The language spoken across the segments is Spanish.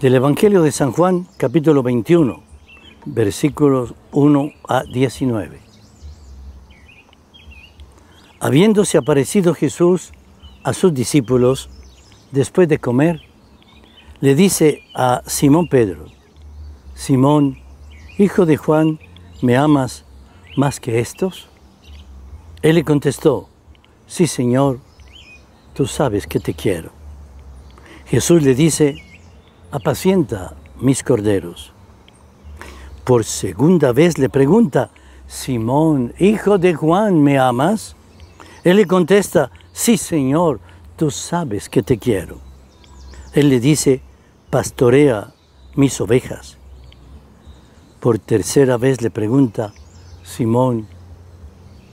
Del Evangelio de San Juan, capítulo 21, versículos 1 a 19. Habiéndose aparecido Jesús a sus discípulos, después de comer, le dice a Simón Pedro, Simón, hijo de Juan, ¿me amas más que estos? Él le contestó, sí Señor, tú sabes que te quiero. Jesús le dice, apacienta mis corderos. Por segunda vez le pregunta, Simón, hijo de Juan, ¿me amas? Él le contesta, sí Señor, tú sabes que te quiero. Él le dice, pastorea mis ovejas. Por tercera vez le pregunta, Simón,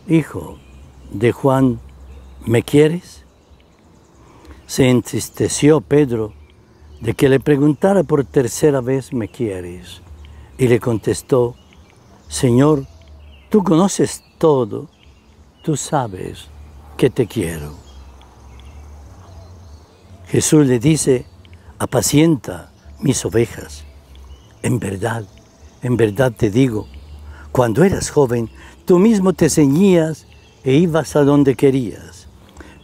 hijo de Juan, ¿me quieres? Se entristeció Pedro de que le preguntara por tercera vez, ¿me quieres? Y le contestó, Señor, tú conoces todo, tú sabes que te quiero. Jesús le dice, apacienta mis ovejas. En verdad, en verdad te digo, cuando eras joven, tú mismo te ceñías e ibas a donde querías.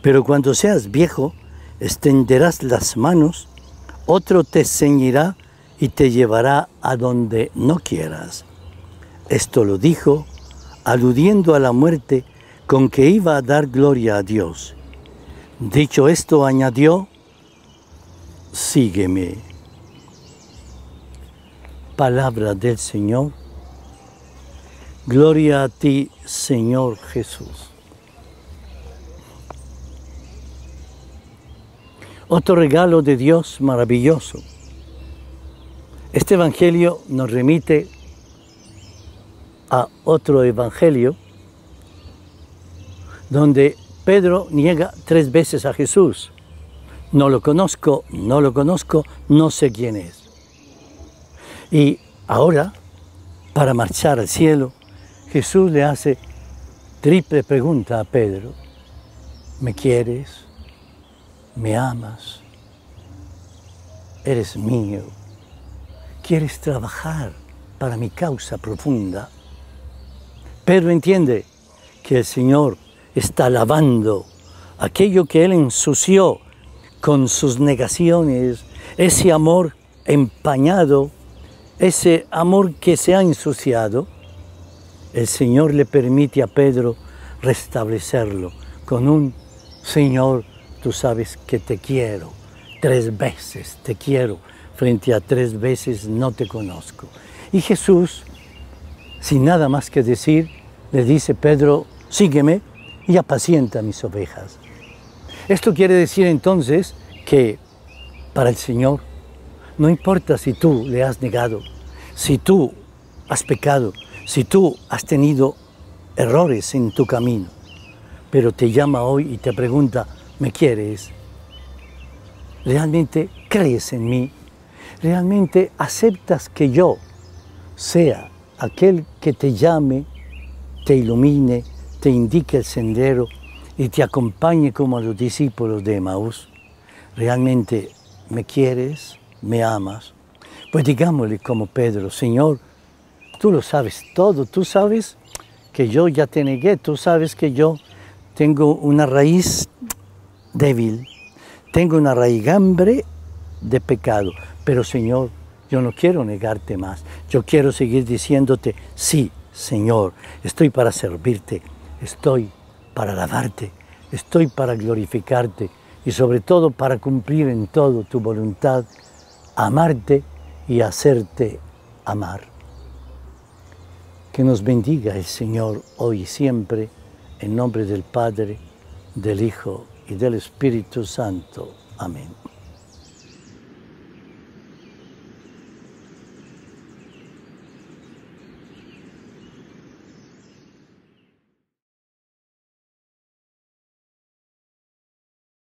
Pero cuando seas viejo, extenderás las manos otro te ceñirá y te llevará a donde no quieras. Esto lo dijo aludiendo a la muerte con que iba a dar gloria a Dios. Dicho esto, añadió, sígueme. Palabra del Señor. Gloria a ti, Señor Jesús. Otro regalo de Dios maravilloso. Este Evangelio nos remite a otro Evangelio donde Pedro niega tres veces a Jesús. No lo conozco, no lo conozco, no sé quién es. Y ahora, para marchar al cielo, Jesús le hace triple pregunta a Pedro. ¿Me quieres? me amas, eres mío, quieres trabajar para mi causa profunda. Pedro entiende que el Señor está lavando aquello que Él ensució con sus negaciones, ese amor empañado, ese amor que se ha ensuciado. El Señor le permite a Pedro restablecerlo con un Señor tú sabes que te quiero, tres veces te quiero, frente a tres veces no te conozco. Y Jesús, sin nada más que decir, le dice, Pedro, sígueme y apacienta mis ovejas. Esto quiere decir entonces que para el Señor no importa si tú le has negado, si tú has pecado, si tú has tenido errores en tu camino, pero te llama hoy y te pregunta, me quieres, realmente crees en mí, realmente aceptas que yo sea aquel que te llame, te ilumine, te indique el sendero y te acompañe como a los discípulos de Emaús. Realmente me quieres, me amas. Pues digámosle como Pedro, Señor, tú lo sabes todo, tú sabes que yo ya te negué, tú sabes que yo tengo una raíz débil, tengo una raigambre de pecado, pero Señor, yo no quiero negarte más, yo quiero seguir diciéndote, sí, Señor, estoy para servirte, estoy para alabarte, estoy para glorificarte y sobre todo para cumplir en todo tu voluntad, amarte y hacerte amar. Que nos bendiga el Señor hoy y siempre, en nombre del Padre, del Hijo e dello Spirito Santo. Amen.